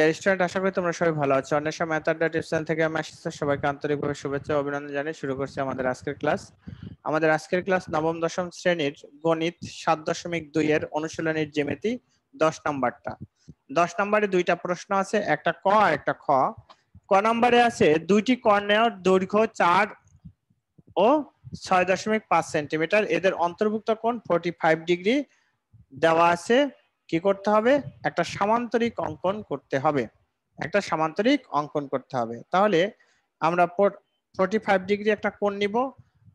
Dear student আশা করি তোমরা সবাই ভালো আছো সময় মেথড ডট টিপসন থেকে আমি আশিস সবাইকে আন্তরিকভাবে শুভেচ্ছা অভিনন্দন জানিয়ে শুরু করছি আমাদের আজকের ক্লাস আমাদের আজকের ক্লাস নবম দশম শ্রেণীর গণিত সাত দশমিক দুই এর অনুশীলনের জ্যামিতি দশ নাম্বারটা দশ নম্বরে দুইটা প্রশ্ন আছে একটা ক একটা খ ক নাম্বারে আছে দুইটি কর্ণের দৈর্ঘ্য চার ও ছয় দশমিক পাঁচ সেন্টিমিটার এদের অন্তর্ভুক্ত কোণ ফোর্টি ফাইভ ডিগ্রি দেওয়া আছে কি করতে হবে একটা সামান্তরিক অঙ্কন করতে হবে একটা সামান্তরিক অঙ্কন করতে হবে তাহলে আমরা ফোর্টি ফাইভ ডিগ্রি একটা কোণ নিব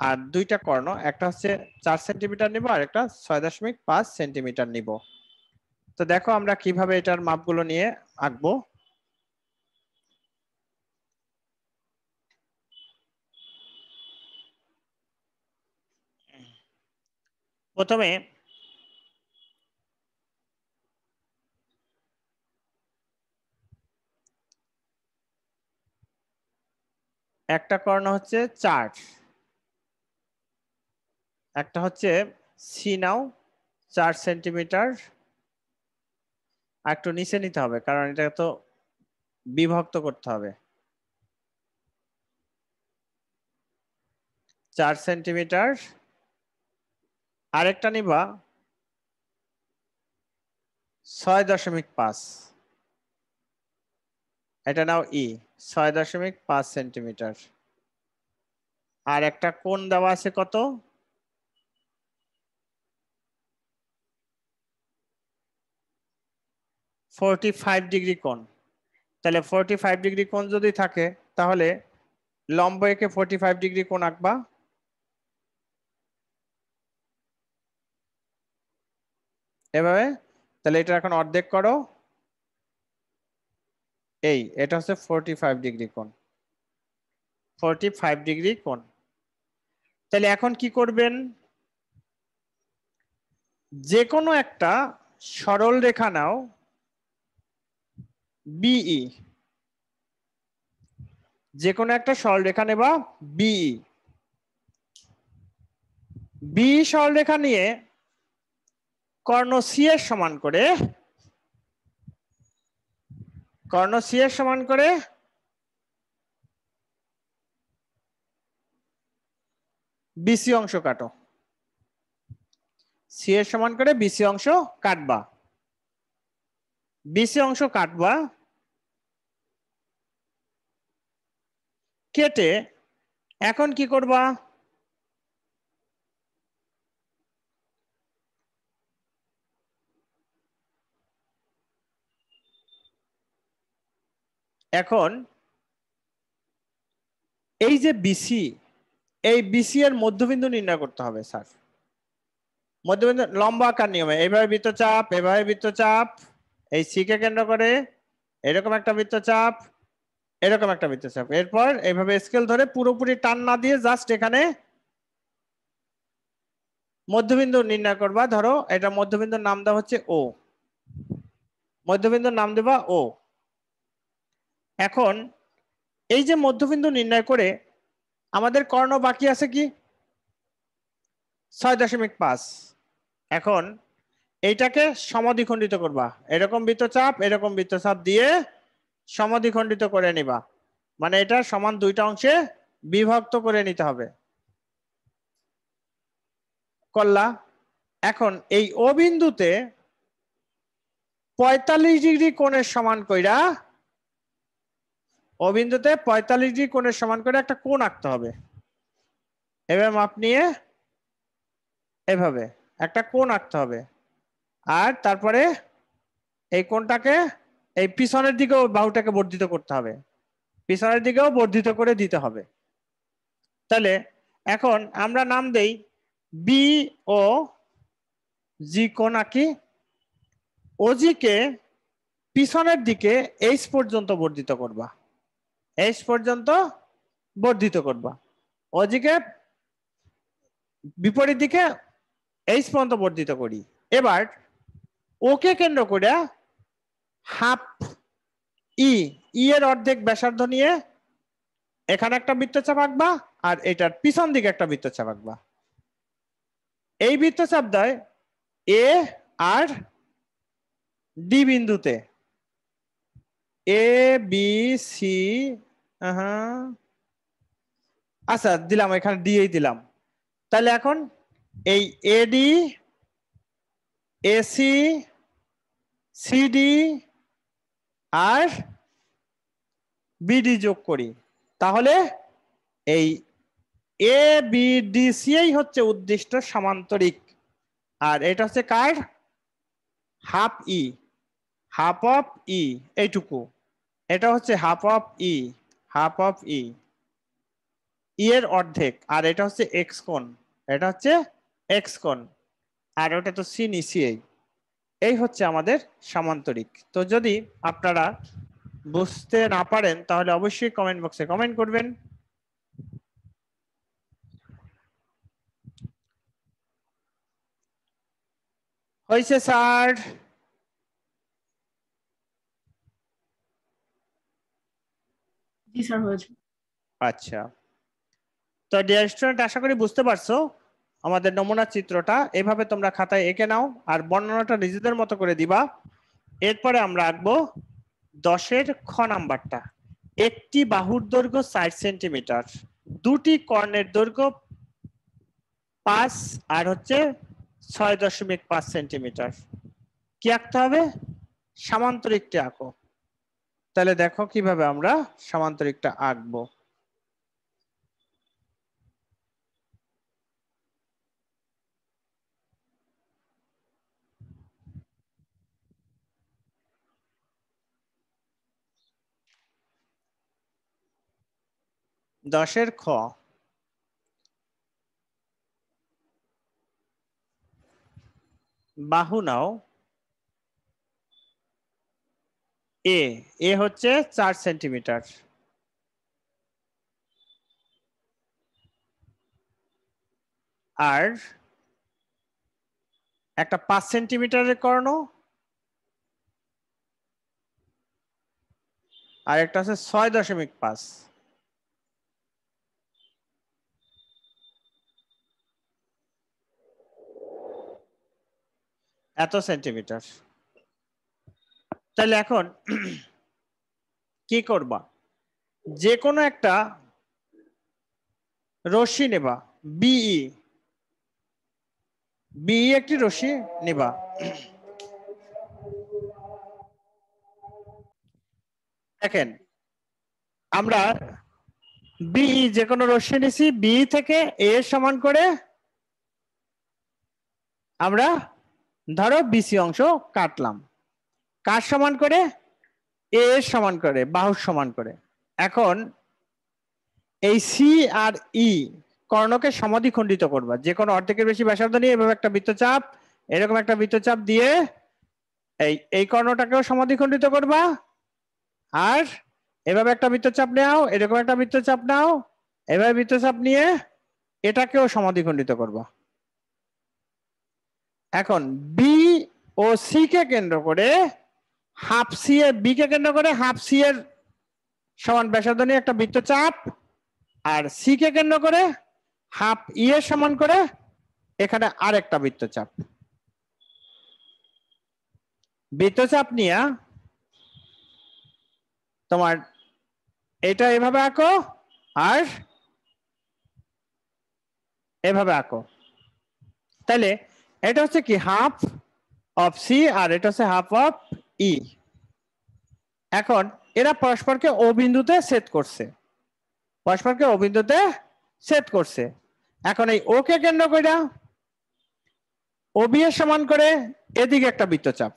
আর দুইটা কর্ণ একটা হচ্ছে চার সেন্টিমিটার নিব আর একটা ছয় দশমিক পাঁচ সেন্টিমিটার নিব তো দেখো আমরা কিভাবে এটার মাপগুলো নিয়ে আঁকবো প্রথমে একটা কর্ণ হচ্ছে চার একটা হচ্ছে সি নাও চার সেন্টিমিটার একটু নিচে নিতে হবে কারণ এটা তো বিভক্ত করতে হবে চার সেন্টিমিটার আরেকটা নিবা ছয় দশমিক পাঁচ এটা নাও ই e, ছয় দশমিক পাঁচ সেন্টিমিটার আর একটা কোন দেওয়া আছে কত ফোরটি ফাইভ ডিগ্রি কোন তাহলে ফোরটি ফাইভ ডিগ্রি কোন যদি থাকে তাহলে লম্ব একে ফোরটি ফাইভ ডিগ্রি কোন আঁকবা এভাবে তাহলে এটা এখন অর্ধেক করো এই এটা হচ্ছে ফোরটি ফাইভ ডিগ্রি কোন ফোরটি ফাইভ ডিগ্রি কোন তাহলে এখন কি করবেন যে কোনো একটা সরল রেখা নাও বিই e। যে কোনো একটা সরল রেখা নেবা বিই বি e। e সরল রেখা নিয়ে কর্ণ সি এর সমান করে কর্ণ সি এর সমান করে বিসি অংশ কাটো সি এর সমান করে বিসি অংশ কাটবা বিসি অংশ কাটবা কেটে এখন কি করবা এখন এই যে বিসি এই বিসি এর মধ্যবিন্দু নির্ণয় করতে হবে স্যার মধ্যবিন্দু লম্বা আকার নিয়মে এইভাবে বৃত্তচাপ এভাবে বৃত্তচাপ এই সি কে কেন্দ্র করে এরকম একটা বৃত্তচাপ এরকম একটা বৃত্তচাপ এরপর এইভাবে স্কেল ধরে পুরোপুরি টান না দিয়ে জাস্ট এখানে মধ্যবিন্দু নির্ণয় করবা ধরো এটা মধ্যবিন্দুর নাম দেওয়া হচ্ছে ও মধ্যবিন্দুর নাম দেবা ও এখন এই যে মধ্যবিন্দু নির্ণয় করে আমাদের কর্ণ বাকি আছে কি ছয় দশমিক পাঁচ এখন এইটাকে সমাধিখণ্ডিত করবা এরকম বৃত্তচাপ এরকম বৃত্তচাপ দিয়ে সমাধিখণ্ডিত করে নিবা মানে এটা সমান দুইটা অংশে বিভক্ত করে নিতে হবে করলা এখন এই অবিন্দুতে পঁয়তাল্লিশ ডিগ্রি কোণের সমান কইরা অবিন্দুতে পঁয়তাল্লিশ ডিগ্রি কোণের সমান করে একটা কোণ আঁকতে হবে এবার মাপ নিয়ে এভাবে একটা কোণ আঁকতে হবে আর তারপরে এই কোণটাকে এই পিছনের দিকেও বাহুটাকে বর্ধিত করতে হবে পিছনের দিকেও বর্ধিত করে দিতে হবে তাহলে এখন আমরা নাম দেই বি ও জি কোণ আঁকি ওজিকে পিছনের দিকে এইচ পর্যন্ত বর্ধিত করবা এস পর্যন্ত বর্ধিত করবা ওদিকে বিপরীত দিকে এইচ পর্যন্ত বর্ধিত করি এবার ওকে কেন্দ্র করে half E e, E e এর অর্ধেক ব্যাসার্ধ নিয়ে এখানে একটা বৃত্তচাপ আঁকবা আর এটার পিছন দিকে একটা বৃত্তচাপ আঁকবা এই বৃত্তচাপ দেয় এ আর ডি বিন্দুতে এ বি সি আচ্ছা দিলাম এখানে ডিএই দিলাম তাহলে এখন এই এডি এসি সিডি আর বিডি যোগ করি তাহলে এই এ এই হচ্ছে উদ্দিষ্ট সামান্তরিক আর এটা হচ্ছে কার half E e, half of E e, এইটুকু এটা হচ্ছে half of E e। Half of E E এর অর্ধেক আর এটা হচ্ছে এক্স কোণ এটা হচ্ছে এক্স কোণ আর ওটা তো সিন ইসিএই এই হচ্ছে আমাদের সামান্তরিক তো যদি আপনারা বুঝতে না পারেন তাহলে অবশ্যই কমেন্ট বক্সে কমেন্ট করবেন হয়েছে স্যার জি হয়েছে আচ্ছা তো ডিয়ার স্টুডেন্ট আশা করি বুঝতে পারছো আমাদের নমুনা চিত্রটা এভাবে তোমরা খাতায় এঁকে নাও আর বর্ণনাটা নিজেদের মতো করে দিবা এরপরে আমরা আঁকবো দশের খ নাম্বারটা একটি বাহুর দৈর্ঘ্য ষাট সেন্টিমিটার দুটি কর্ণের দৈর্ঘ্য পাঁচ আর হচ্ছে ছয় দশমিক পাঁচ সেন্টিমিটার কি আঁকতে হবে সামান্তরিকটি আঁকো তাহলে দেখো কিভাবে আমরা সমান্তরিকটা আঁকবো দশের খ বাহু নাও এ এ হচ্ছে চার সেন্টিমিটার আর একটা পাঁচ সেন্টিমিটারের কর্ণ আর একটা আছে ছয় দশমিক পাঁচ এত সেন্টিমিটার তাহলে এখন কি করবা যে কোনো একটা রশ্মি নেবা বিই বিই e. e একটি রশ্মি নেবা দেখেন আমরা বিই e যে কোনো রশ্মি নিছি বি থেকে এ সমান করে আমরা ধরো বিসি অংশ কাটলাম কার সমান করে এ এর সমান করে বাহুর সমান করে এখন এই সি আর ই e কর্ণকে সমাধিখণ্ডিত করবা যে কোনো অর্ধেকের বেশি ব্যাসার্ধ নিয়ে এভাবে একটা বৃত্তচাপ এরকম একটা বৃত্তচাপ দিয়ে এই এই কর্ণটাকেও সমাধিখণ্ডিত করবা আর এভাবে একটা বৃত্তচাপ নেও এরকম একটা বৃত্তচাপ নাও এভাবে বৃত্তচাপ নিয়ে এটাকেও সমাধিখণ্ডিত করবা এখন বি ও সি কে কেন্দ্র করে হাফ সি এর বি কে কেন্দ্র করে হাফ সি এর সমান ব্যাসার্ধ নিয়ে একটা বৃত্তচাপ আর সি কে কেন্দ্র করে হাফ ই e এর সমান করে এখানে আর একটা বৃত্তচাপ বৃত্তচাপ নিয়ে তোমার এটা এভাবে আঁকো আর এভাবে আঁকো তাহলে এটা হচ্ছে কি হাফ অফ সি আর এটা হচ্ছে হাফ অফ ই এখন এরা পরস্পরকে ও বিন্দুতে সেট করছে পরস্পরকে ও বিন্দুতে সেট করছে এখন এই ও কে কেন্দ্র কইরা ও বি এর সমান করে এদিকে একটা বৃত্তচাপ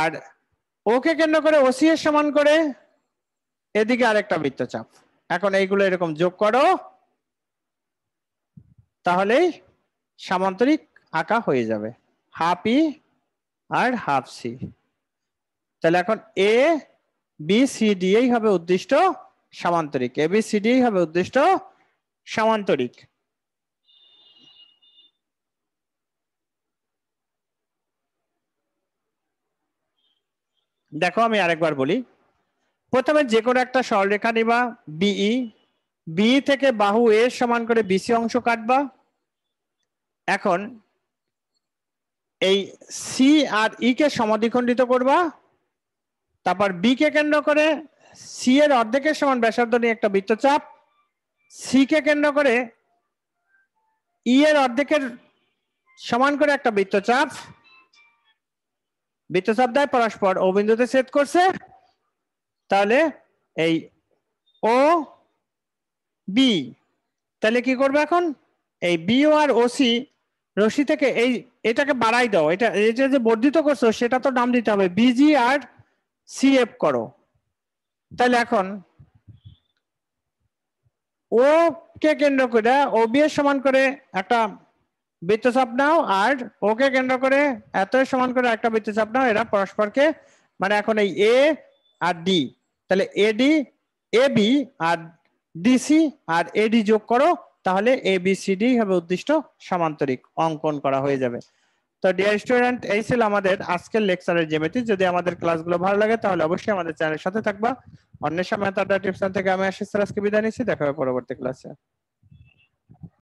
আর ও কে কেন্দ্র করে ও সি এর সমান করে এদিকে আরেকটা বৃত্তচাপ এখন এইগুলো এরকম যোগ করো তাহলেই সামান্তরিক আঁকা হয়ে যাবে হাফ ই আর হাফ সি তাহলে এখন এ বি সি ডি এই হবে উদ্দিষ্ট সামান্তরিক এ বি সি ডি হবে উদ্দিষ্ট সামান্তরিক দেখো আমি আরেকবার বলি প্রথমে যে কোনো একটা সরলরেখা নিবা বিই বি e, e থেকে বাহু এ সমান করে বিসি অংশ কাটবা এখন এই সি আর ই e কে সমাধিখণ্ডিত করবা তারপর বি কে কেন্দ্র করে সি এর অর্ধেকের সমান ব্যাসার্ধ নিয়ে একটা বৃত্তচাপ সি কে কেন্দ্র করে ই e এর অর্ধেকের সমান করে একটা বৃত্তচাপ বৃত্তচাপ দেয় পরস্পর ও বিন্দুতে ছেদ করছে তাহলে এই ও বি তাহলে কি করবে এখন এই বি ও আর ও সি রশি থেকে এই এটাকে বাড়াই দাও এটা এটা যে বর্ধিত করছো সেটা তো নাম দিতে হবে বিজি আর সিএফ করো তাহলে এখন ও কে কেন্দ্র করে ও বি এর সমান করে একটা বৃত্তচাপ নাও আর ওকে কেন্দ্র করে এত সমান করে একটা বৃত্তচাপ নাও এরা পরস্পরকে মানে এখন এই এ আর ডি তাহলে এডি এ বি আর ডিসি আর এডি যোগ করো তাহলে এ বি সি ডি হবে উদ্দিষ্ট সামান্তরিক অঙ্কন করা হয়ে যাবে তো ডিয়ার স্টুডেন্ট এই ছিল আমাদের আজকের লেকচারের জেমেটি যদি আমাদের ক্লাসগুলো ভালো লাগে তাহলে অবশ্যই আমাদের চ্যানেলের সাথে থাকবা অন্যের সময় তার টিপস থেকে আমি আশিস আজকে বিদায় নিচ্ছি দেখা হবে পরবর্তী ক্লাসে